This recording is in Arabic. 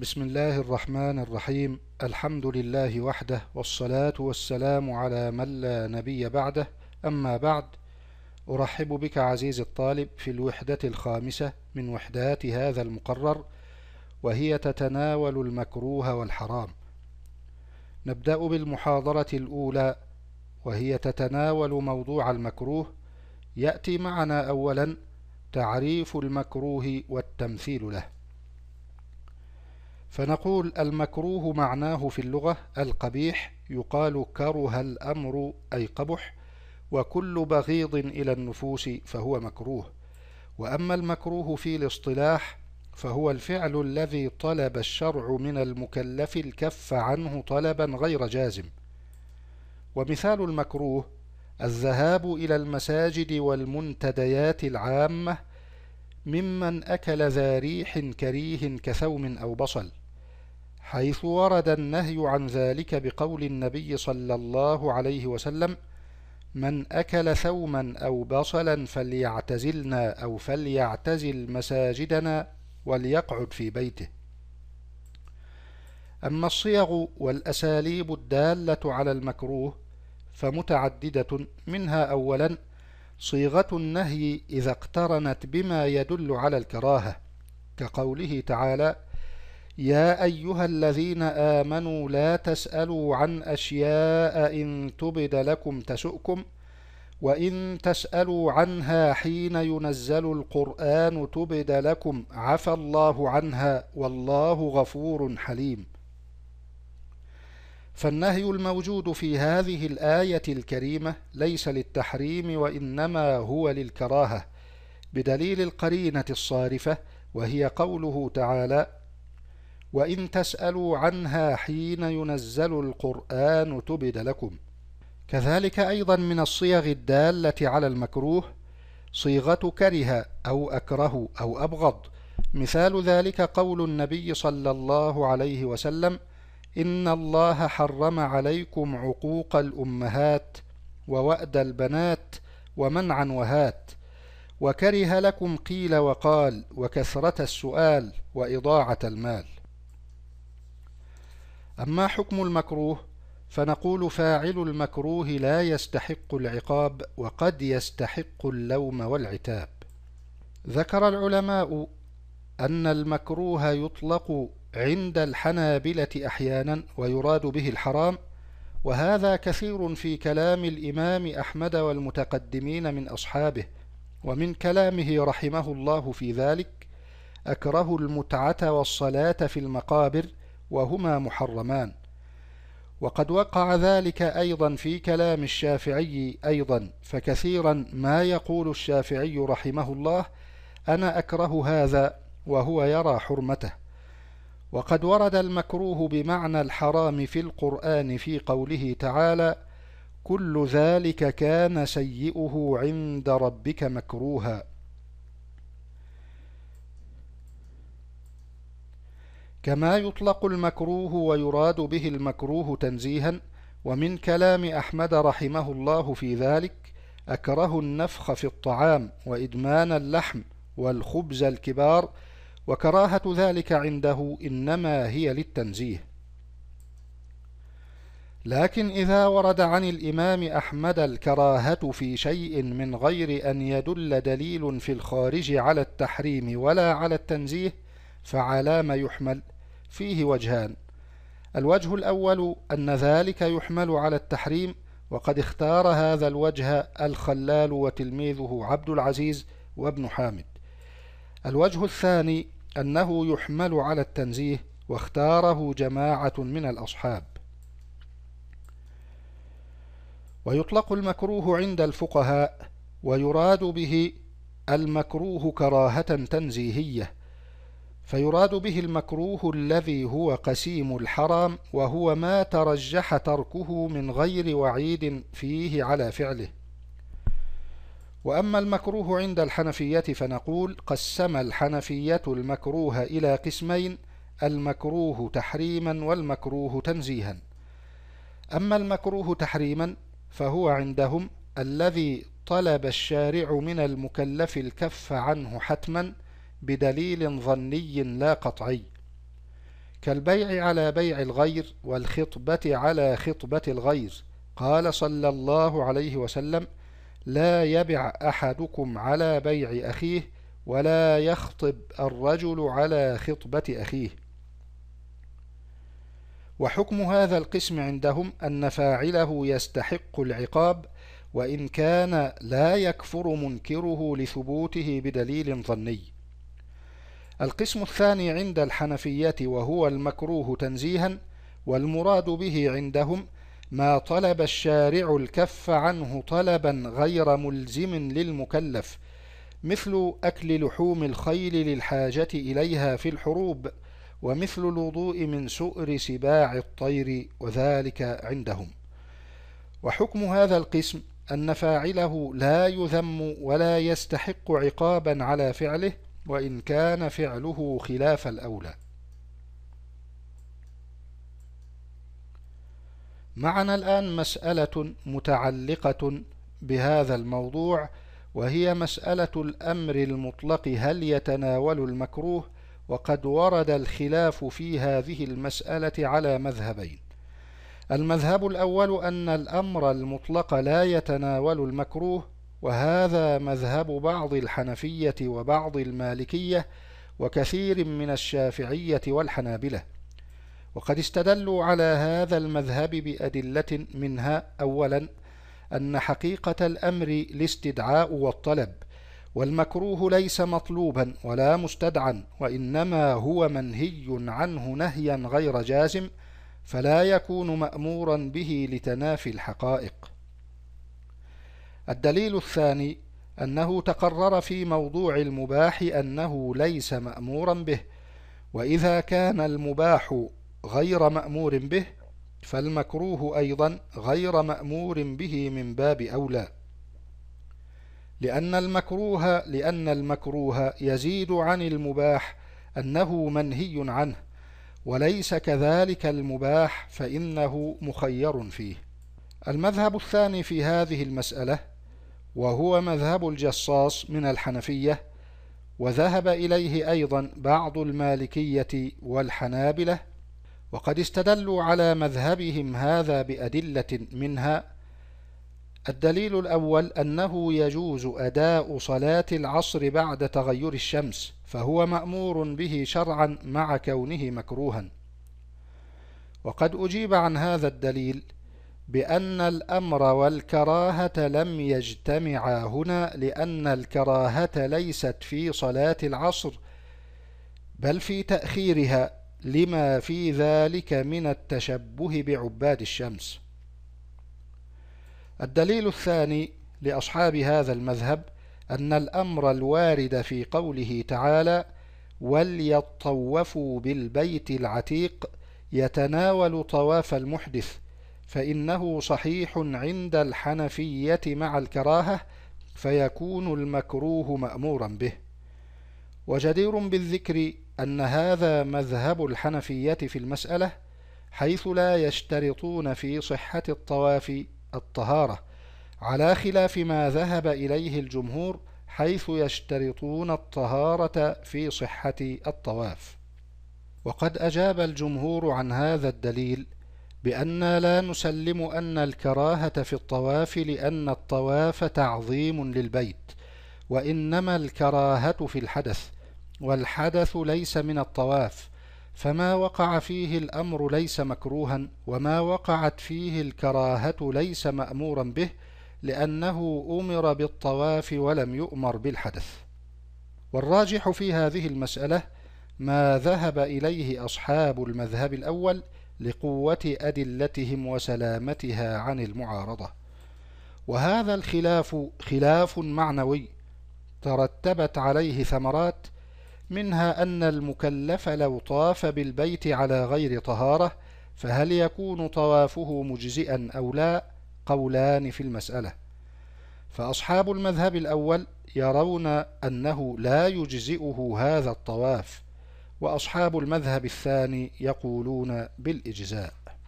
بسم الله الرحمن الرحيم الحمد لله وحده والصلاة والسلام على من لا نبي بعده أما بعد أرحب بك عزيزي الطالب في الوحدة الخامسة من وحدات هذا المقرر وهي تتناول المكروه والحرام نبدأ بالمحاضرة الأولى وهي تتناول موضوع المكروه يأتي معنا أولا تعريف المكروه والتمثيل له فنقول المكروه معناه في اللغة القبيح يقال كره الأمر أي قبح وكل بغيض إلى النفوس فهو مكروه وأما المكروه في الاصطلاح فهو الفعل الذي طلب الشرع من المكلف الكف عنه طلبا غير جازم ومثال المكروه الذهاب إلى المساجد والمنتديات العامة ممن أكل ذا ريح كريه كثوم أو بصل حيث ورد النهي عن ذلك بقول النبي صلى الله عليه وسلم من أكل ثوما أو بصلا فليعتزلنا أو فليعتزل مساجدنا وليقعد في بيته أما الصيغ والأساليب الدالة على المكروه فمتعددة منها أولا صيغة النهي إذا اقترنت بما يدل على الكراهة كقوله تعالى يا أيها الذين آمنوا لا تسألوا عن أشياء إن تبد لكم تسؤكم وإن تسألوا عنها حين ينزل القرآن تبد لكم عفى الله عنها والله غفور حليم فالنهي الموجود في هذه الآية الكريمة ليس للتحريم وإنما هو للكراهة بدليل القرينة الصارفة وهي قوله تعالى وإن تسألوا عنها حين ينزل القرآن تبد لكم كذلك أيضا من الصيغ الدالة على المكروه صيغة كره أو أكره أو أبغض مثال ذلك قول النبي صلى الله عليه وسلم إن الله حرم عليكم عقوق الأمهات ووأد البنات ومنعا وهات وكره لكم قيل وقال وكثرة السؤال وإضاعة المال أما حكم المكروه فنقول فاعل المكروه لا يستحق العقاب وقد يستحق اللوم والعتاب ذكر العلماء أن المكروه يطلق عند الحنابلة أحيانا ويراد به الحرام وهذا كثير في كلام الإمام أحمد والمتقدمين من أصحابه ومن كلامه رحمه الله في ذلك أكره المتعة والصلاة في المقابر وهما محرمان وقد وقع ذلك أيضا في كلام الشافعي أيضا فكثيرا ما يقول الشافعي رحمه الله أنا أكره هذا وهو يرى حرمته وقد ورد المكروه بمعنى الحرام في القرآن في قوله تعالى كل ذلك كان سيئه عند ربك مكروها كما يطلق المكروه ويراد به المكروه تنزيها ومن كلام أحمد رحمه الله في ذلك أكره النفخ في الطعام وإدمان اللحم والخبز الكبار وكراهة ذلك عنده إنما هي للتنزيه لكن إذا ورد عن الإمام أحمد الكراهة في شيء من غير أن يدل دليل في الخارج على التحريم ولا على التنزيه فعلى ما يحمل فيه وجهان الوجه الأول أن ذلك يحمل على التحريم وقد اختار هذا الوجه الخلال وتلميذه عبد العزيز وابن حامد الوجه الثاني أنه يحمل على التنزيه واختاره جماعة من الأصحاب ويطلق المكروه عند الفقهاء ويراد به المكروه كراهة تنزيهية فيراد به المكروه الذي هو قسيم الحرام وهو ما ترجح تركه من غير وعيد فيه على فعله وأما المكروه عند الحنفية فنقول قسم الحنفية المكروه إلى قسمين المكروه تحريما والمكروه تنزيها أما المكروه تحريما فهو عندهم الذي طلب الشارع من المكلف الكف عنه حتماً بدليل ظني لا قطعي كالبيع على بيع الغير والخطبة على خطبة الغير قال صلى الله عليه وسلم لا يبع أحدكم على بيع أخيه ولا يخطب الرجل على خطبة أخيه وحكم هذا القسم عندهم أن فاعله يستحق العقاب وإن كان لا يكفر منكره لثبوته بدليل ظني القسم الثاني عند الحنفية وهو المكروه تنزيها والمراد به عندهم ما طلب الشارع الكف عنه طلبا غير ملزم للمكلف مثل أكل لحوم الخيل للحاجة إليها في الحروب ومثل الوضوء من سؤر سباع الطير وذلك عندهم وحكم هذا القسم أن فاعله لا يذم ولا يستحق عقابا على فعله وإن كان فعله خلاف الأولى معنا الآن مسألة متعلقة بهذا الموضوع وهي مسألة الأمر المطلق هل يتناول المكروه وقد ورد الخلاف في هذه المسألة على مذهبين المذهب الأول أن الأمر المطلق لا يتناول المكروه وهذا مذهب بعض الحنفية وبعض المالكية وكثير من الشافعية والحنابلة وقد استدلوا على هذا المذهب بأدلة منها أولا أن حقيقة الأمر الاستدعاء والطلب والمكروه ليس مطلوبا ولا مستدعا وإنما هو منهي عنه نهيا غير جازم فلا يكون مأمورا به لتنافي الحقائق الدليل الثاني أنه تقرر في موضوع المباح أنه ليس مأمورا به وإذا كان المباح غير مأمور به فالمكروه أيضا غير مأمور به من باب أولى لأن المكروه لأن المكروه يزيد عن المباح أنه منهي عنه وليس كذلك المباح فإنه مخير فيه المذهب الثاني في هذه المسألة وهو مذهب الجصاص من الحنفية وذهب إليه أيضا بعض المالكية والحنابلة وقد استدلوا على مذهبهم هذا بأدلة منها الدليل الأول أنه يجوز أداء صلاة العصر بعد تغير الشمس فهو مأمور به شرعا مع كونه مكروها وقد أجيب عن هذا الدليل بأن الأمر والكراهة لم يجتمعا هنا لأن الكراهة ليست في صلاة العصر بل في تأخيرها لما في ذلك من التشبه بعباد الشمس الدليل الثاني لأصحاب هذا المذهب أن الأمر الوارد في قوله تعالى وليطوفوا بالبيت العتيق يتناول طواف المحدث فإنه صحيح عند الحنفية مع الكراهة فيكون المكروه مأمورا به وجدير بالذكر أن هذا مذهب الحنفية في المسألة حيث لا يشترطون في صحة الطواف الطهارة على خلاف ما ذهب إليه الجمهور حيث يشترطون الطهارة في صحة الطواف وقد أجاب الجمهور عن هذا الدليل بأن لا نسلم أن الكراهة في الطواف لأن الطواف تعظيم للبيت وإنما الكراهة في الحدث والحدث ليس من الطواف فما وقع فيه الأمر ليس مكروها وما وقعت فيه الكراهة ليس مأمورا به لأنه أمر بالطواف ولم يؤمر بالحدث والراجح في هذه المسألة ما ذهب إليه أصحاب المذهب الأول لقوة أدلتهم وسلامتها عن المعارضة وهذا الخلاف خلاف معنوي ترتبت عليه ثمرات منها أن المكلف لو طاف بالبيت على غير طهارة فهل يكون طوافه مجزئا أو لا قولان في المسألة فأصحاب المذهب الأول يرون أنه لا يجزئه هذا الطواف وأصحاب المذهب الثاني يقولون بالإجزاء